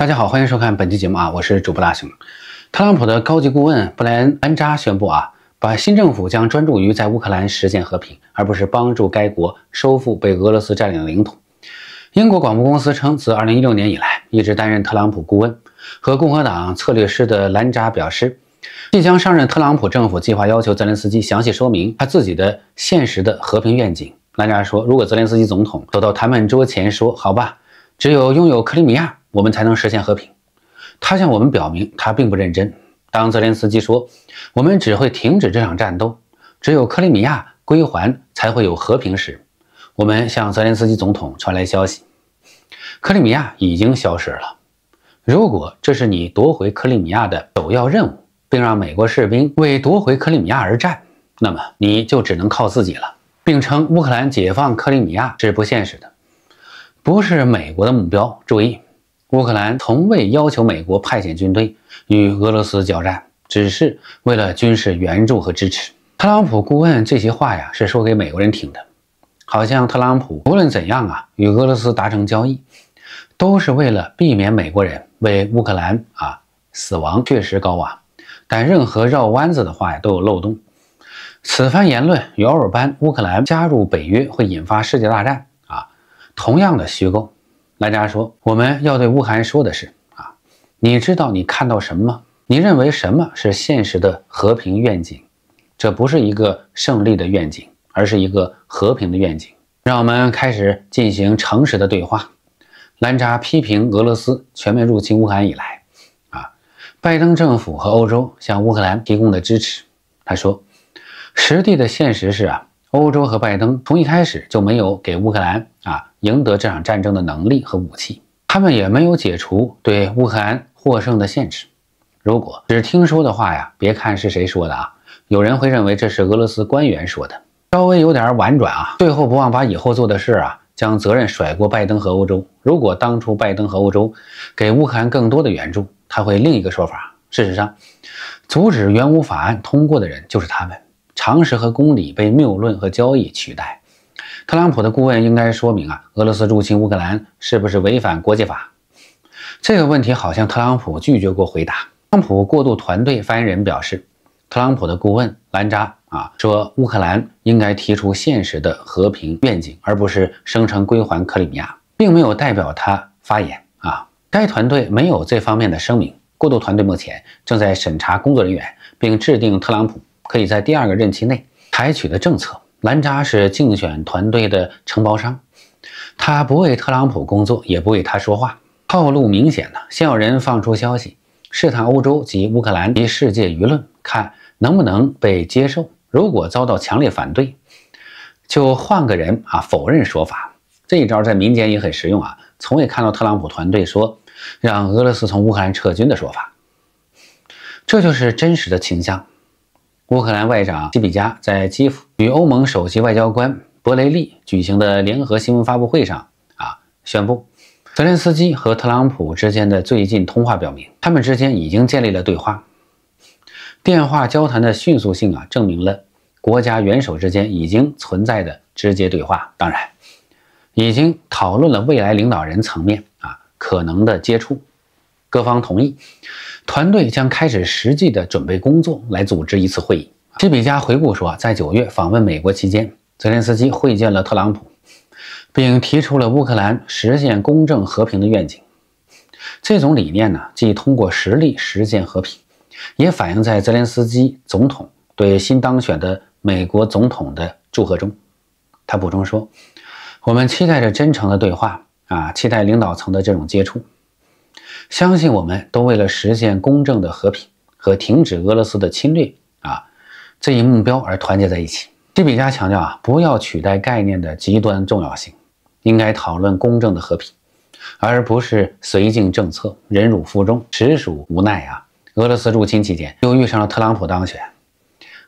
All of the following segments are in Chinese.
大家好，欢迎收看本期节目啊，我是主播大熊。特朗普的高级顾问布莱恩·安扎宣布啊，把新政府将专注于在乌克兰实现和平，而不是帮助该国收复被俄罗斯占领的领土。英国广播公司称，自2016年以来一直担任特朗普顾问和共和党策略师的兰扎表示，即将上任特朗普政府计划要求泽连斯基详细说明他自己的现实的和平愿景。兰扎说，如果泽连斯基总统走到谈判桌前说好吧，只有拥有克里米亚。我们才能实现和平。他向我们表明，他并不认真。当泽连斯基说“我们只会停止这场战斗，只有克里米亚归还才会有和平”时，我们向泽连斯基总统传来消息：克里米亚已经消失了。如果这是你夺回克里米亚的首要任务，并让美国士兵为夺回克里米亚而战，那么你就只能靠自己了。并称乌克兰解放克里米亚是不现实的，不是美国的目标。注意。乌克兰从未要求美国派遣军队与俄罗斯交战，只是为了军事援助和支持。特朗普顾问这些话呀，是说给美国人听的，好像特朗普无论怎样啊，与俄罗斯达成交易，都是为了避免美国人为乌克兰啊死亡确实高啊，但任何绕弯子的话呀，都有漏洞。此番言论与奥尔班乌克兰加入北约会引发世界大战啊，同样的虚构。兰扎说：“我们要对乌克兰说的是啊，你知道你看到什么？吗？你认为什么是现实的和平愿景？这不是一个胜利的愿景，而是一个和平的愿景。让我们开始进行诚实的对话。”兰扎批评俄罗斯全面入侵乌克兰以来，啊，拜登政府和欧洲向乌克兰提供的支持。他说：“实地的现实是啊。”欧洲和拜登从一开始就没有给乌克兰啊赢得这场战争的能力和武器，他们也没有解除对乌克兰获胜的限制。如果只听说的话呀，别看是谁说的啊，有人会认为这是俄罗斯官员说的，稍微有点婉转啊。最后不忘把以后做的事啊，将责任甩过拜登和欧洲。如果当初拜登和欧洲给乌克兰更多的援助，他会另一个说法。事实上，阻止援乌法案通过的人就是他们。常识和公理被谬论和交易取代。特朗普的顾问应该说明啊，俄罗斯入侵乌克兰是不是违反国际法？这个问题好像特朗普拒绝过回答。特朗普过渡团队发言人表示，特朗普的顾问兰扎啊说，乌克兰应该提出现实的和平愿景，而不是声称归还克里米亚，并没有代表他发言啊。该团队没有这方面的声明。过渡团队目前正在审查工作人员，并制定特朗普。可以在第二个任期内采取的政策。兰扎是竞选团队的承包商，他不为特朗普工作，也不为他说话，套路明显呢。先有人放出消息，试探欧洲及乌克兰及世界舆论，看能不能被接受。如果遭到强烈反对，就换个人啊，否认说法。这一招在民间也很实用啊，从未看到特朗普团队说让俄罗斯从乌克兰撤军的说法。这就是真实的倾向。乌克兰外长基比加在基辅与欧盟首席外交官博雷利举行的联合新闻发布会上啊，宣布泽连斯基和特朗普之间的最近通话表明，他们之间已经建立了对话。电话交谈的迅速性啊，证明了国家元首之间已经存在的直接对话。当然，已经讨论了未来领导人层面啊可能的接触。各方同意。团队将开始实际的准备工作，来组织一次会议。基比加回顾说，在九月访问美国期间，泽连斯基会见了特朗普，并提出了乌克兰实现公正和平的愿景。这种理念呢，既通过实力实现和平，也反映在泽连斯基总统对新当选的美国总统的祝贺中。他补充说：“我们期待着真诚的对话啊，期待领导层的这种接触。”相信我们都为了实现公正的和平和停止俄罗斯的侵略啊这一目标而团结在一起。基比加强调啊，不要取代概念的极端重要性，应该讨论公正的和平，而不是绥靖政策、忍辱负重，实属无奈啊。俄罗斯入侵期间，又遇上了特朗普当选，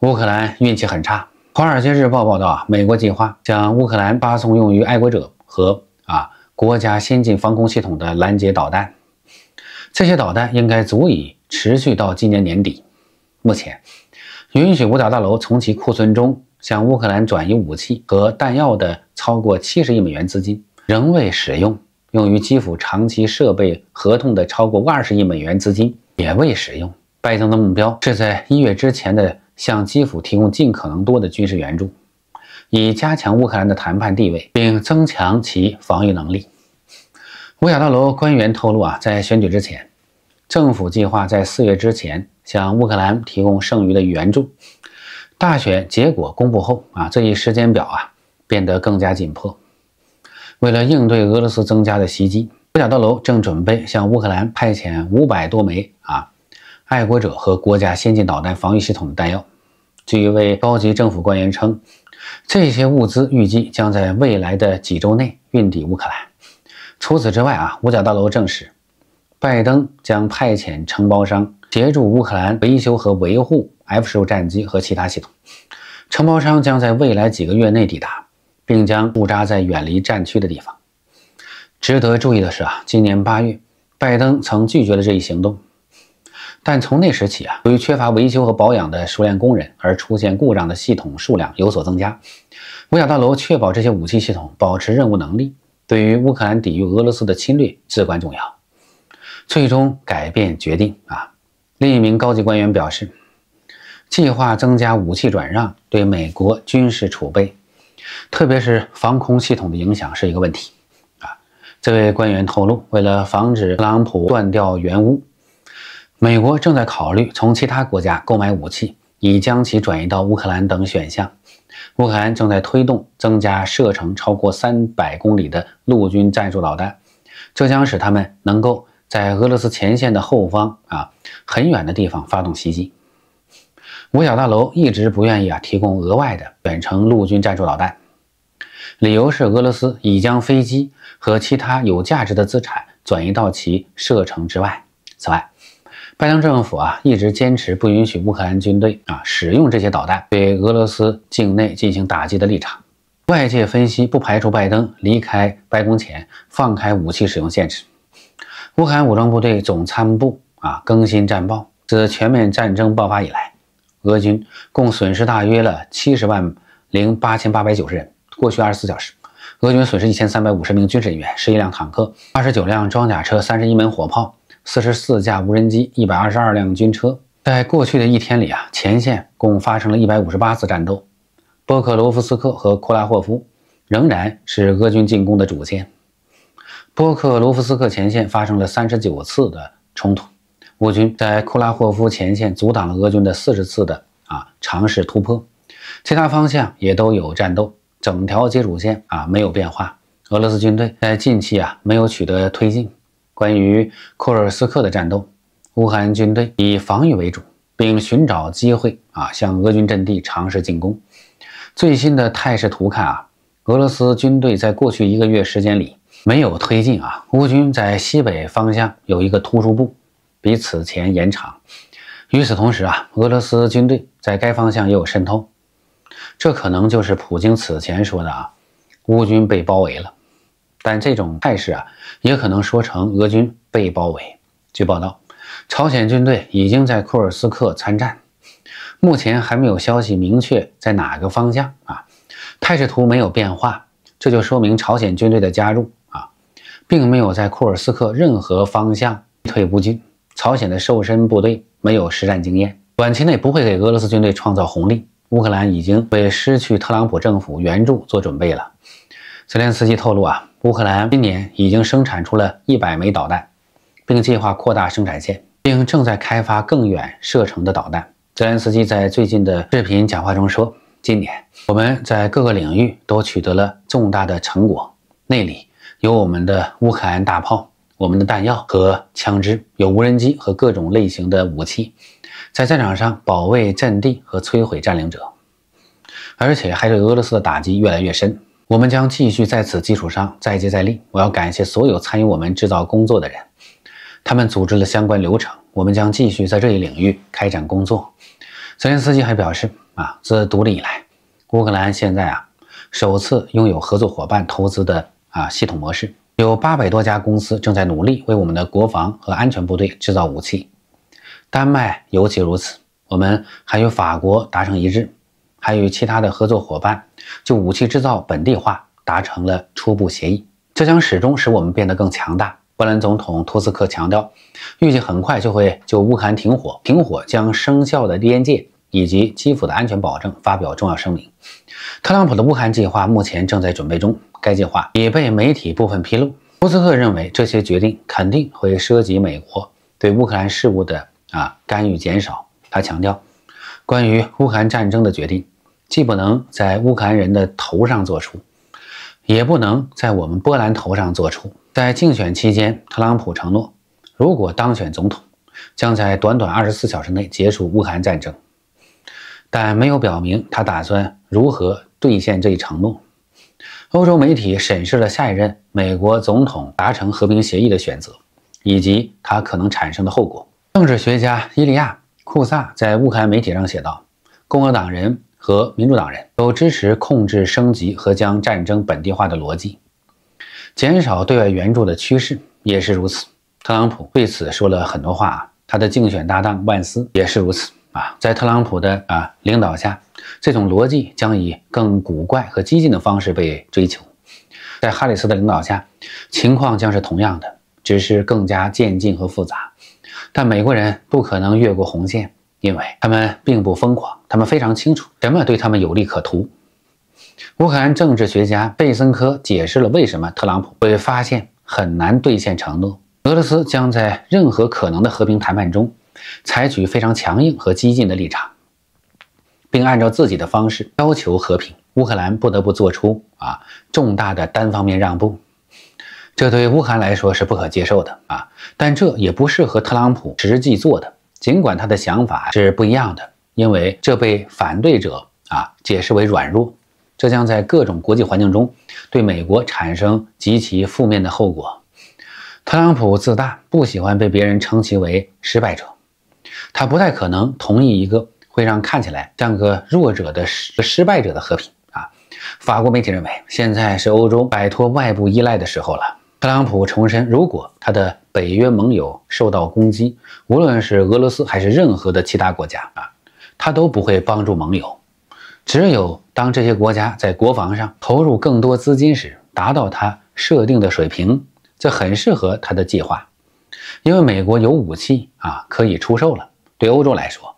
乌克兰运气很差。《华尔街日报》报道啊，美国计划将乌克兰巴松用于爱国者和啊国家先进防空系统的拦截导弹。这些导弹应该足以持续到今年年底。目前，允许五角大楼从其库存中向乌克兰转移武器和弹药的超过七十亿美元资金仍未使用；用于基辅长期设备合同的超过二十亿美元资金也未使用。拜登的目标是在一月之前的向基辅提供尽可能多的军事援助，以加强乌克兰的谈判地位并增强其防御能力。五角大楼官员透露，啊，在选举之前。政府计划在四月之前向乌克兰提供剩余的援助。大选结果公布后，啊，这一时间表啊变得更加紧迫。为了应对俄罗斯增加的袭击，五角大楼正准备向乌克兰派遣五百多枚啊爱国者和国家先进导弹防御系统的弹药。据一位高级政府官员称，这些物资预计将在未来的几周内运抵乌克兰。除此之外啊，五角大楼证实。拜登将派遣承包商协助乌克兰维修和维护 F-16 战机和其他系统。承包商将在未来几个月内抵达，并将驻扎在远离战区的地方。值得注意的是啊，今年八月，拜登曾拒绝了这一行动。但从那时起啊，由于缺乏维修和保养的熟练工人，而出现故障的系统数量有所增加。五角大楼确保这些武器系统保持任务能力，对于乌克兰抵御俄罗斯的侵略至关重要。最终改变决定啊！另一名高级官员表示，计划增加武器转让对美国军事储备，特别是防空系统的影响是一个问题。啊，这位官员透露，为了防止特朗普断掉援乌，美国正在考虑从其他国家购买武器，以将其转移到乌克兰等选项。乌克兰正在推动增加射程超过三百公里的陆军战术导弹，这将使他们能够。在俄罗斯前线的后方啊，很远的地方发动袭击。五角大楼一直不愿意啊提供额外的远程陆军战术导弹，理由是俄罗斯已将飞机和其他有价值的资产转移到其射程之外。此外，拜登政府啊一直坚持不允许乌克兰军队啊使用这些导弹对俄罗斯境内进行打击的立场。外界分析不排除拜登离开白宫前放开武器使用限制。乌克兰武装部队总参谋部啊，更新战报：自全面战争爆发以来，俄军共损失大约了七十万零八千八百九十人。过去二十四小时，俄军损失一千三百五十名军事人员，十一辆坦克，二十九辆装甲车，三十一门火炮，四十四架无人机，一百二十二辆军车。在过去的一天里啊，前线共发生了一百五十八次战斗。波克罗夫斯克和库拉霍夫仍然是俄军进攻的主线。波克罗夫斯克前线发生了三十九次的冲突，乌军在库拉霍夫前线阻挡了俄军的四十次的啊尝试突破，其他方向也都有战斗，整条接触线啊没有变化。俄罗斯军队在近期啊没有取得推进。关于库尔斯克的战斗，乌克兰军队以防御为主，并寻找机会啊向俄军阵地尝试进攻。最新的态势图看啊，俄罗斯军队在过去一个月时间里。没有推进啊！乌军在西北方向有一个突出部，比此前延长。与此同时啊，俄罗斯军队在该方向也有渗透。这可能就是普京此前说的啊，乌军被包围了。但这种态势啊，也可能说成俄军被包围。据报道，朝鲜军队已经在库尔斯克参战，目前还没有消息明确在哪个方向啊。态势图没有变化，这就说明朝鲜军队的加入。并没有在库尔斯克任何方向退不进。朝鲜的瘦身部队没有实战经验，短期内不会给俄罗斯军队创造红利。乌克兰已经为失去特朗普政府援助做准备了。泽连斯基透露啊，乌克兰今年已经生产出了一百枚导弹，并计划扩大生产线，并正在开发更远射程的导弹。泽连斯基在最近的视频讲话中说：“今年我们在各个领域都取得了重大的成果，内里有我们的乌克兰大炮、我们的弹药和枪支，有无人机和各种类型的武器，在战场上保卫阵地和摧毁占领者，而且还对俄罗斯的打击越来越深。我们将继续在此基础上再接再厉。我要感谢所有参与我们制造工作的人，他们组织了相关流程。我们将继续在这一领域开展工作。泽连斯基还表示：“啊，自独立以来，乌克兰现在啊，首次拥有合作伙伴投资的。”啊，系统模式有八百多家公司正在努力为我们的国防和安全部队制造武器，丹麦尤其如此。我们还与法国达成一致，还与其他的合作伙伴就武器制造本地化达成了初步协议。这将始终使我们变得更强大。波兰总统托斯克强调，预计很快就会就乌克兰停火、停火将生效的边界以及基辅的安全保证发表重要声明。特朗普的乌克兰计划目前正在准备中。该计划已被媒体部分披露。布斯克认为，这些决定肯定会涉及美国对乌克兰事务的啊干预减少。他强调，关于乌克兰战争的决定，既不能在乌克兰人的头上做出，也不能在我们波兰头上做出。在竞选期间，特朗普承诺，如果当选总统，将在短短二十四小时内结束乌克兰战争，但没有表明他打算如何兑现这一承诺。欧洲媒体审视了下一任美国总统达成和平协议的选择，以及它可能产生的后果。政治学家伊利亚·库萨在乌克兰媒体上写道：“共和党人和民主党人都支持控制升级和将战争本地化的逻辑，减少对外援助的趋势也是如此。”特朗普对此说了很多话，他的竞选搭档万斯也是如此啊，在特朗普的啊领导下。这种逻辑将以更古怪和激进的方式被追求。在哈里斯的领导下，情况将是同样的，只是更加渐进和复杂。但美国人不可能越过红线，因为他们并不疯狂，他们非常清楚什么对他们有利可图。乌克兰政治学家贝森科解释了为什么特朗普会发现很难兑现承诺：俄罗斯将在任何可能的和平谈判中采取非常强硬和激进的立场。并按照自己的方式要求和平，乌克兰不得不做出啊重大的单方面让步，这对乌克兰来说是不可接受的啊！但这也不是和特朗普实际做的，尽管他的想法是不一样的，因为这被反对者啊解释为软弱，这将在各种国际环境中对美国产生极其负面的后果。特朗普自大，不喜欢被别人称其为失败者，他不太可能同意一个。会让看起来像个弱者的失失败者的和平啊！法国媒体认为，现在是欧洲摆脱外部依赖的时候了。特朗普重申，如果他的北约盟友受到攻击，无论是俄罗斯还是任何的其他国家啊，他都不会帮助盟友。只有当这些国家在国防上投入更多资金时，达到他设定的水平，这很适合他的计划，因为美国有武器啊，可以出售了。对欧洲来说。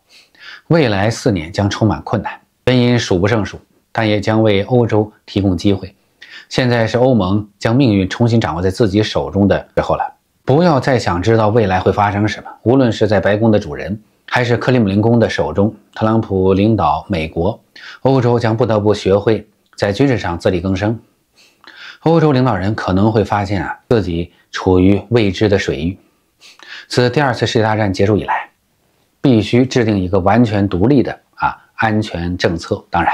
未来四年将充满困难，原因数不胜数，但也将为欧洲提供机会。现在是欧盟将命运重新掌握在自己手中的时候了。不要再想知道未来会发生什么，无论是在白宫的主人，还是克里姆林宫的手中，特朗普领导美国，欧洲将不得不学会在军事上自力更生。欧洲领导人可能会发现啊，自己处于未知的水域。自第二次世界大战结束以来。必须制定一个完全独立的啊安全政策。当然，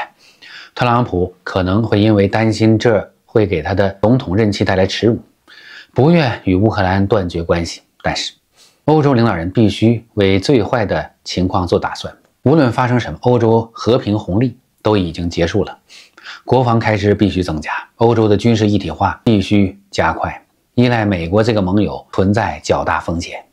特朗普可能会因为担心这会给他的总统任期带来耻辱，不愿与乌克兰断绝关系。但是，欧洲领导人必须为最坏的情况做打算。无论发生什么，欧洲和平红利都已经结束了，国防开支必须增加，欧洲的军事一体化必须加快，依赖美国这个盟友存在较大风险。